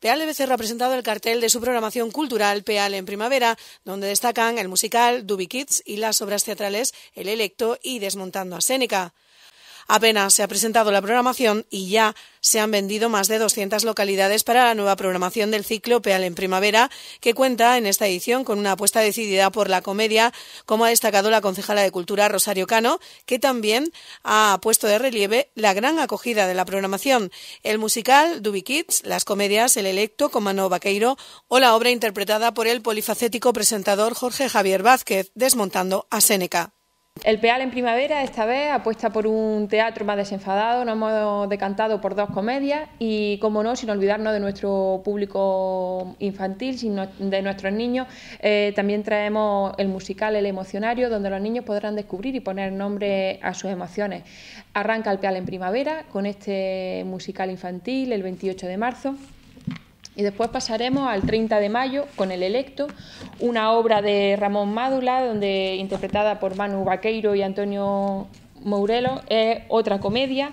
Peal de ha presentado el cartel de su programación cultural Peal en Primavera, donde destacan el musical Dubi Kids y las obras teatrales El Electo y Desmontando a Séneca. Apenas se ha presentado la programación y ya se han vendido más de 200 localidades para la nueva programación del ciclo Peal en Primavera, que cuenta en esta edición con una apuesta decidida por la comedia, como ha destacado la concejala de Cultura Rosario Cano, que también ha puesto de relieve la gran acogida de la programación. El musical Duby Kids, las comedias El Electo con Mano Vaqueiro o la obra interpretada por el polifacético presentador Jorge Javier Vázquez, desmontando a Seneca. El Peal en primavera esta vez apuesta por un teatro más desenfadado, nos hemos decantado por dos comedias y, como no, sin olvidarnos de nuestro público infantil, de nuestros niños, eh, también traemos el musical El Emocionario, donde los niños podrán descubrir y poner nombre a sus emociones. Arranca el Peal en primavera con este musical infantil el 28 de marzo. Y después pasaremos al 30 de mayo con El Electo, una obra de Ramón Mádula, donde interpretada por Manu Vaqueiro y Antonio Mourelo, es otra comedia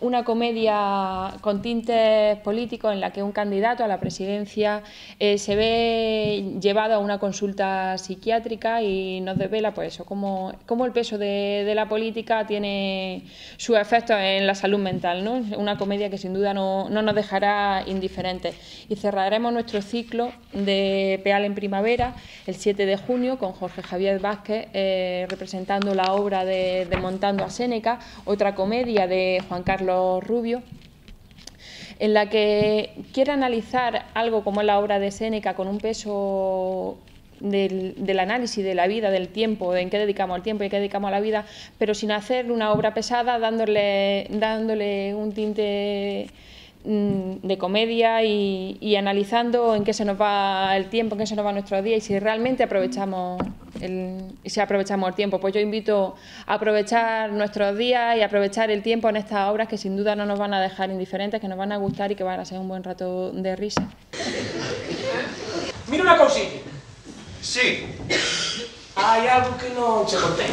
una comedia con tintes políticos en la que un candidato a la presidencia eh, se ve llevado a una consulta psiquiátrica y nos desvela pues eso, cómo, el peso de, la política tiene su efecto en la salud mental. ¿no? Una comedia que sin duda no, nos dejará indiferentes. Y cerraremos nuestro ciclo de Peal en Primavera el 7 de junio con Jorge Javier Vázquez eh, representando la obra de, de Montando a Séneca, otra comedia de Juan Carlos Rubio, en la que quiere analizar algo como es la obra de Séneca con un peso del, análisis de la vida, del tiempo, en qué dedicamos el tiempo y qué dedicamos a la vida, pero sin hacer una obra pesada, dándole, dándole un tinte Mm, de comedia y, analizando en qué se nos va el tiempo, en qué se nos va nuestro día y si realmente aprovechamos el, si aprovechamos tiempo. Pues yo invito a aprovechar nuestros días y aprovechar el tiempo en estas obras que sin duda no nos van a dejar indiferentes, que nos van a gustar y que van a ser un buen rato de risa. Mira una cosita. Sí. Hay algo que no se conté.